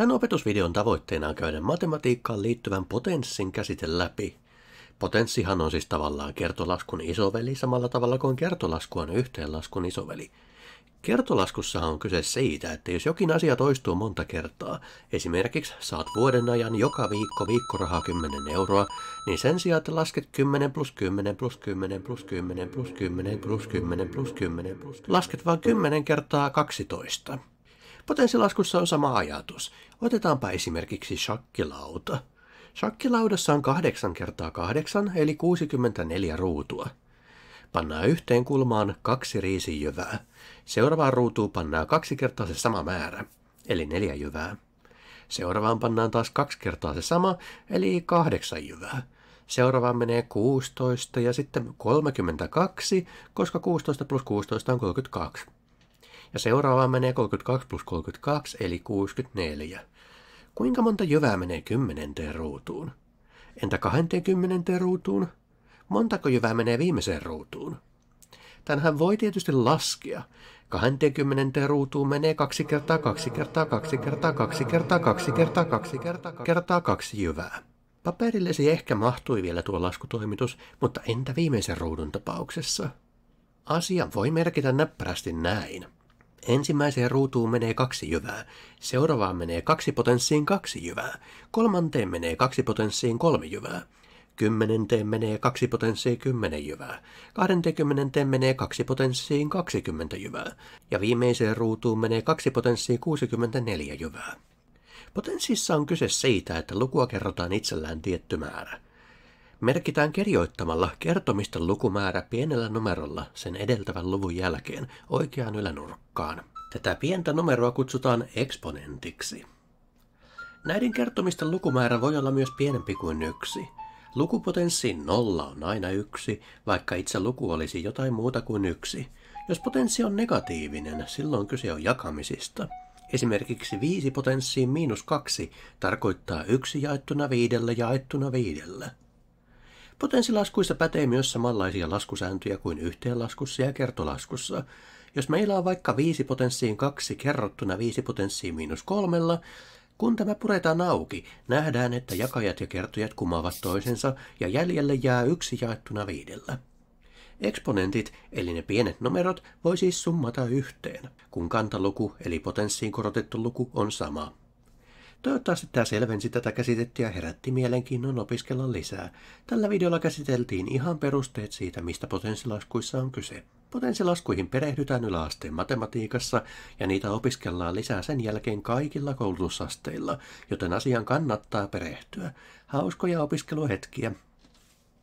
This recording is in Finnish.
Tämän opetusvideon tavoitteena on käydä matematiikkaan liittyvän potenssin käsite läpi. Potenssihan on siis tavallaan kertolaskun isoveli samalla tavalla kuin kertolasku on yhteenlaskun isoveli. Kertolaskussahan on kyse siitä, että jos jokin asia toistuu monta kertaa, esimerkiksi saat vuoden ajan joka viikko viikkorahaa 10 euroa, niin sen sijaan, että lasket 10 plus 10 plus 10 plus 10 plus 10 plus 10 plus 10 plus 10, lasket vain 10 kertaa 12. Potenssilaskussa on sama ajatus. Otetaanpa esimerkiksi shakkilauta. Shakkilaudassa on 8 kertaa 8 eli 64 ruutua. Pannaan yhteen kulmaan kaksi riisijyvää. Seuraavaan ruutuun pannaan kaksi kertaa se sama määrä, eli neljä jyvää. Seuraavaan pannaan taas kaksi kertaa se sama, eli kahdeksan jyvää. Seuraavaan menee 16 ja sitten 32, koska 16 plus 16 on 32. Ja seuraavaan menee 32 plus 32, eli 64. Kuinka monta jyvää menee kymmenenteen ruutuun? Entä 20 ruutuun? Montako jyvää menee viimeiseen ruutuun? Tänhän voi tietysti laskea. 20 ruutuun menee 2 kertaa 2 kertaa 2 kertaa 2 kertaa 2 kertaa 2 kertaa 2 kertaa 2 jyvää. Paperillesi ehkä mahtui vielä tuo laskutoimitus, mutta entä viimeisen ruudun tapauksessa? Asia voi merkitä näppärästi näin. Ensimmäiseen ruutuun menee kaksi jyvää, seuraavaan menee kaksi potenssiin kaksi jyvää, kolmanteen menee kaksi potenssiin kolme jyvää, kymmenenteen menee kaksi potenssiin kymmenen jyvää, kahdentekymmenenteen menee kaksi potenssiin kaksikymmentä jyvää ja viimeiseen ruutuun menee kaksi potenssiin 64 jyvää. Potenssissa on kyse siitä, että lukua kerrotaan itsellään tietty määrä. Merkitään kirjoittamalla kertomisten lukumäärä pienellä numerolla sen edeltävän luvun jälkeen oikeaan ylänurkkaan mukaan. Tätä pientä numeroa kutsutaan eksponentiksi. Näiden kertomisten lukumäärä voi olla myös pienempi kuin yksi. Lukupotenssi nolla on aina yksi, vaikka itse luku olisi jotain muuta kuin yksi. Jos potenssi on negatiivinen, silloin kyse on jakamisista. Esimerkiksi 5 potenssiin miinus 2 tarkoittaa 1 jaettuna viidellä jaettuna viidellä. Potenssilaskuissa pätee myös samanlaisia laskusääntöjä kuin yhteenlaskussa ja kertolaskussa, jos meillä on vaikka 5 potenssiin 2 kerrottuna 5 potenssiin miinus kolmella, kun tämä puretaan auki, nähdään, että jakajat ja kertojat kumavat toisensa ja jäljelle jää yksi jaettuna viidellä. Eksponentit, eli ne pienet numerot, voi siis summata yhteen, kun kantaluku, eli potenssiin korotettu luku, on sama. Toivottavasti tämä selvensi tätä käsitettä ja herätti mielenkiinnon opiskella lisää. Tällä videolla käsiteltiin ihan perusteet siitä, mistä potenssilaskuissa on kyse. Potenssilaskuihin perehdytään yläasteen matematiikassa ja niitä opiskellaan lisää sen jälkeen kaikilla koulutusasteilla, joten asiaan kannattaa perehtyä. Hauskoja opiskeluhetkiä.